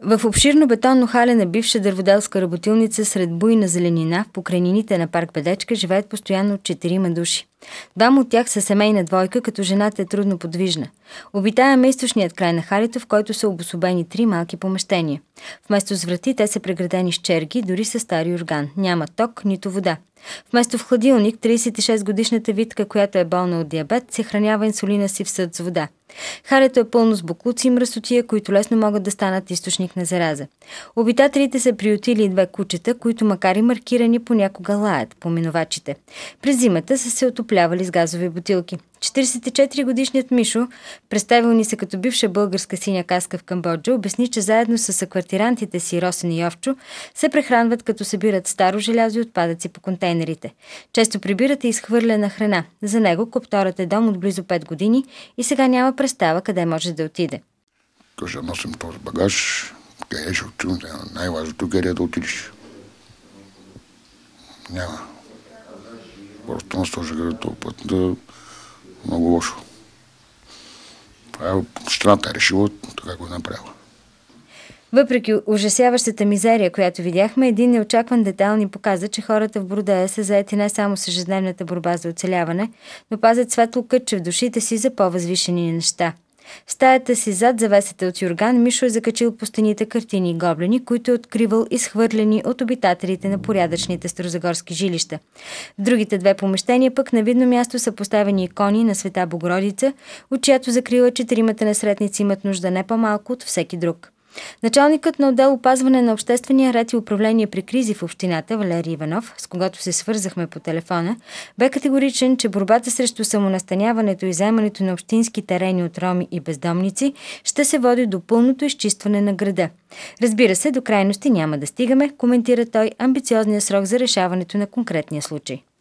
В обширно бетонно хале на бивша дърводелска работилница сред буйна зеленина в покрайнините на парк Педечка живеят постоянно четирима души. Двама от тях са семейна двойка, като жената е трудно подвижна. Обитаваме източният край на халето, в който са обособени три малки помещения. Вместо с врати те са преградени с черги, дори са стари орган. Няма ток, нито вода. Вместо в хладилник, 36-годишната витка, която е болна от диабет, се хранява инсулина си в съд с вода. Харето е пълно с буклуци и мръсотия, които лесно могат да станат източник на зараза. Обитателите са приютили две кучета, които макар и маркирани понякога лаят по минувачите. През зимата са се отоплявали с газови бутилки. 44-годишният Мишо, представил ни се като бивша българска синя каска в Камбоджа, обясни, че заедно с аквартирантите си Росен и Овчо се прехранват като събират старо желязо и отпадъци по контейнерите. Често прибират и изхвърлена храна. За него копторът е дом от близо 5 години и сега няма представа къде може да отиде. Кажа, носим този багаж, къде ще отиде, най-важното е къде е да отидеш. Няма. Просто на този град път да много лошо. Това е страната е решила, така го е направила. Въпреки ужасяващата мизерия, която видяхме, един неочакван детайл ни показа, че хората в бродая е са заети не само с ежедневната борба за оцеляване, но пазят светло кътче в душите си за по-възвишени неща – стаята си зад завесата от Юрган Мишо е закачил по стените картини и гоблени, които е откривал изхвърлени от обитателите на порядъчните старозагорски жилища. В другите две помещения пък на видно място са поставени икони на Света Богородица, от чиято закрила четиримата насредници имат нужда не по-малко от всеки друг. Началникът на отдел опазване на обществения ред и управление при кризи в общината Валерий Иванов, с когато се свързахме по телефона, бе категоричен, че борбата срещу самонастаняването и заемането на общински терени от роми и бездомници ще се води до пълното изчистване на града. Разбира се, до крайности няма да стигаме, коментира той амбициозния срок за решаването на конкретния случай.